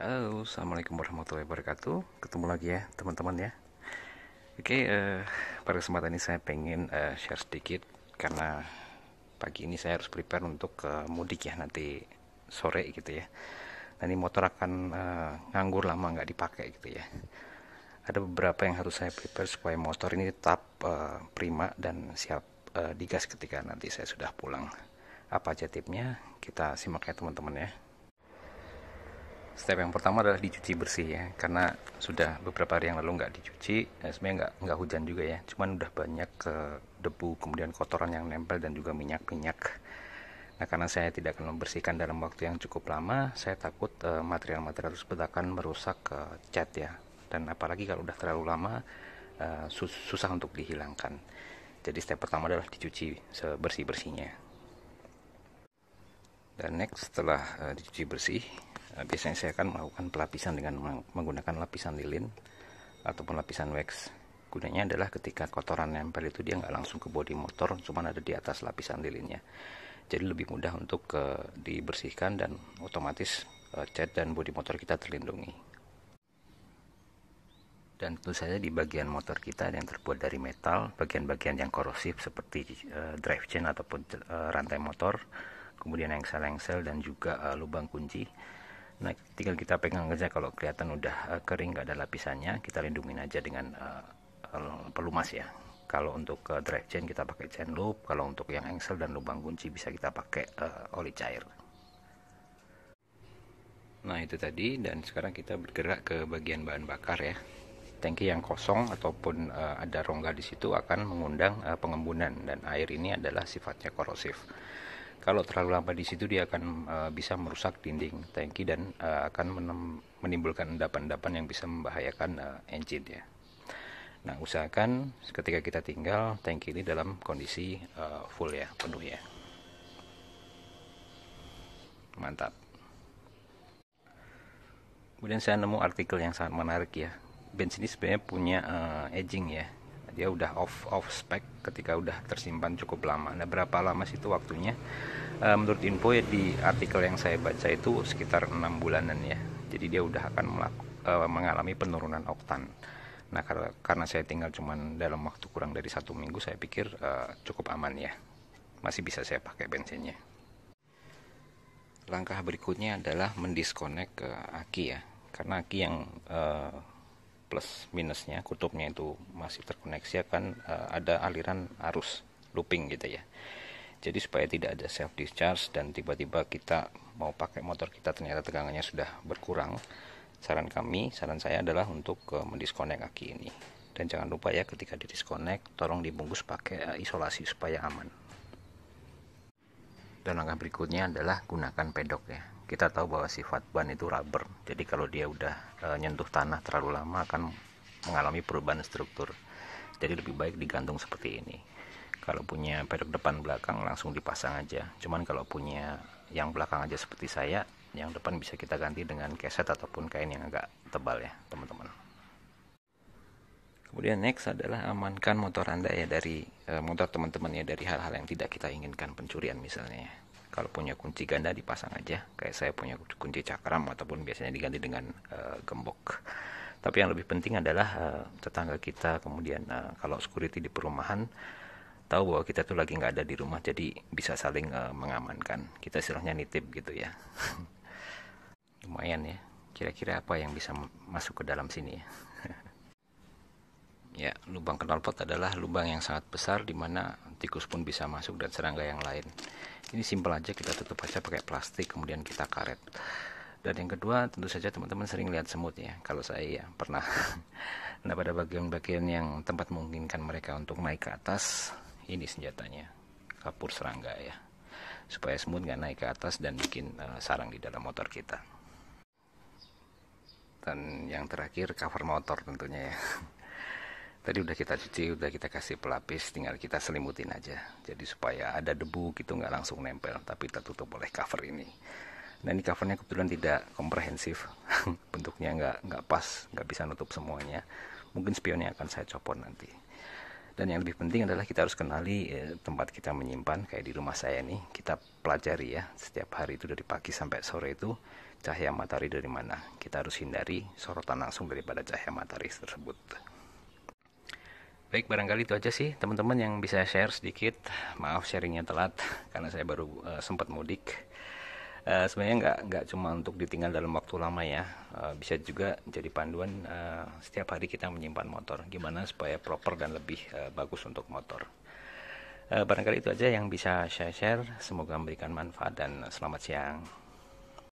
Halo, assalamualaikum warahmatullahi wabarakatuh. Ketemu lagi ya, teman-teman ya. Oke, uh, pada kesempatan ini saya pengen uh, share sedikit karena pagi ini saya harus prepare untuk uh, mudik ya nanti sore gitu ya. Nah ini motor akan uh, nganggur lama nggak dipakai gitu ya. Ada beberapa yang harus saya prepare supaya motor ini tetap uh, prima dan siap uh, digas ketika nanti saya sudah pulang. Apa aja tipnya? Kita simak ya teman-teman ya step yang pertama adalah dicuci bersih ya karena sudah beberapa hari yang lalu nggak dicuci ya sebenarnya nggak nggak hujan juga ya cuman udah banyak ke eh, debu kemudian kotoran yang nempel dan juga minyak minyak nah karena saya tidak akan membersihkan dalam waktu yang cukup lama saya takut material eh, material-material tersebut akan merusak uh, cat ya dan apalagi kalau udah terlalu lama uh, sus susah untuk dihilangkan jadi step pertama adalah dicuci sebersih bersihnya dan next setelah uh, dicuci bersih Nah, biasanya saya akan melakukan pelapisan dengan menggunakan lapisan lilin ataupun lapisan wax gunanya adalah ketika kotoran nempel itu dia nggak langsung ke bodi motor cuman ada di atas lapisan lilinnya jadi lebih mudah untuk ke, eh, dibersihkan dan otomatis e, cat dan bodi motor kita terlindungi dan tentu saja di bagian motor kita yang terbuat dari metal bagian-bagian yang korosif seperti e, drive chain ataupun e, rantai motor kemudian engsel-engsel dan juga e, lubang kunci Nah, tinggal kita pegang aja kalau kelihatan udah uh, kering nggak ada lapisannya, kita lindungin aja dengan uh, pelumas ya. Kalau untuk uh, drive chain kita pakai chain loop, kalau untuk yang engsel dan lubang kunci bisa kita pakai uh, oli cair. Nah, itu tadi dan sekarang kita bergerak ke bagian bahan bakar ya tangki yang kosong ataupun uh, ada rongga di situ akan mengundang uh, pengembunan dan air ini adalah sifatnya korosif. Kalau terlalu lama di situ dia akan uh, bisa merusak dinding tangki dan uh, akan menimbulkan endapan-endapan yang bisa membahayakan uh, engine ya. Nah, usahakan ketika kita tinggal tangki ini dalam kondisi uh, full ya, penuh ya. Mantap. Kemudian saya nemu artikel yang sangat menarik ya. Bensin ini sebenarnya punya uh, edging ya dia udah off off spec ketika udah tersimpan cukup lama. Nah, berapa lama sih itu waktunya? E, menurut info ya di artikel yang saya baca itu sekitar enam bulanan ya. Jadi dia udah akan melaku, e, eh, mengalami penurunan oktan. Nah, karena karena saya tinggal cuman dalam waktu kurang dari satu minggu, saya pikir e, cukup aman ya. Masih bisa saya pakai bensinnya. Langkah berikutnya adalah mendiskonek aki ya, karena aki yang plus minusnya kutubnya itu masih terkoneksi akan uh, ada aliran arus looping gitu ya jadi supaya tidak ada self discharge dan tiba-tiba kita mau pakai motor kita ternyata tegangannya sudah berkurang saran kami saran saya adalah untuk uh, eh, mendiskonek aki ini dan jangan lupa ya ketika di disconnect tolong dibungkus pakai uh, isolasi supaya aman dan langkah berikutnya adalah gunakan pedok ya kita tahu bahwa sifat ban itu rubber jadi kalau dia udah e, nyentuh tanah terlalu lama akan mengalami perubahan struktur jadi lebih baik digantung seperti ini kalau punya pedok depan belakang langsung dipasang aja cuman kalau punya yang belakang aja seperti saya yang depan bisa kita ganti dengan keset ataupun kain yang agak tebal ya teman-teman kemudian next adalah amankan motor anda ya dari e, motor teman-teman ya dari hal-hal yang tidak kita inginkan pencurian misalnya ya kalau punya kunci ganda dipasang aja kayak saya punya kunci cakram ataupun biasanya diganti dengan uh, gembok tapi yang lebih penting adalah uh, tetangga kita kemudian uh, kalau security di perumahan tahu bahwa kita tuh lagi nggak ada di rumah jadi bisa saling uh, mengamankan kita istilahnya nitip gitu ya lumayan ya kira-kira apa yang bisa masuk ke dalam sini ya ya lubang knalpot adalah lubang yang sangat besar di mana tikus pun bisa masuk dan serangga yang lain ini simpel aja kita tutup aja pakai plastik kemudian kita karet dan yang kedua tentu saja teman-teman sering lihat semut ya kalau saya ya pernah nah pada bagian-bagian yang tempat memungkinkan mereka untuk naik ke atas ini senjatanya kapur serangga ya supaya semut nggak naik ke atas dan bikin uh, sarang di dalam motor kita dan yang terakhir cover motor tentunya ya tadi udah kita cuci udah kita kasih pelapis tinggal kita selimutin aja jadi supaya ada debu gitu nggak langsung nempel tapi tertutup oleh cover ini nah ini covernya kebetulan tidak komprehensif bentuknya nggak nggak pas nggak bisa nutup semuanya mungkin spionnya akan saya copot nanti dan yang lebih penting adalah kita harus kenali eh, tempat kita menyimpan kayak di rumah saya ini, kita pelajari ya setiap hari itu dari pagi sampai sore itu cahaya matahari dari mana kita harus hindari sorotan langsung daripada cahaya matahari tersebut Baik, barangkali itu aja sih teman-teman yang bisa share sedikit. Maaf sharingnya telat karena saya baru uh, sempat mudik. Uh, sebenarnya nggak nggak cuma untuk ditinggal dalam waktu lama ya, uh, bisa juga jadi panduan uh, setiap hari kita menyimpan motor. Gimana supaya proper dan lebih uh, bagus untuk motor. Uh, barangkali itu aja yang bisa saya share. Semoga memberikan manfaat dan selamat siang.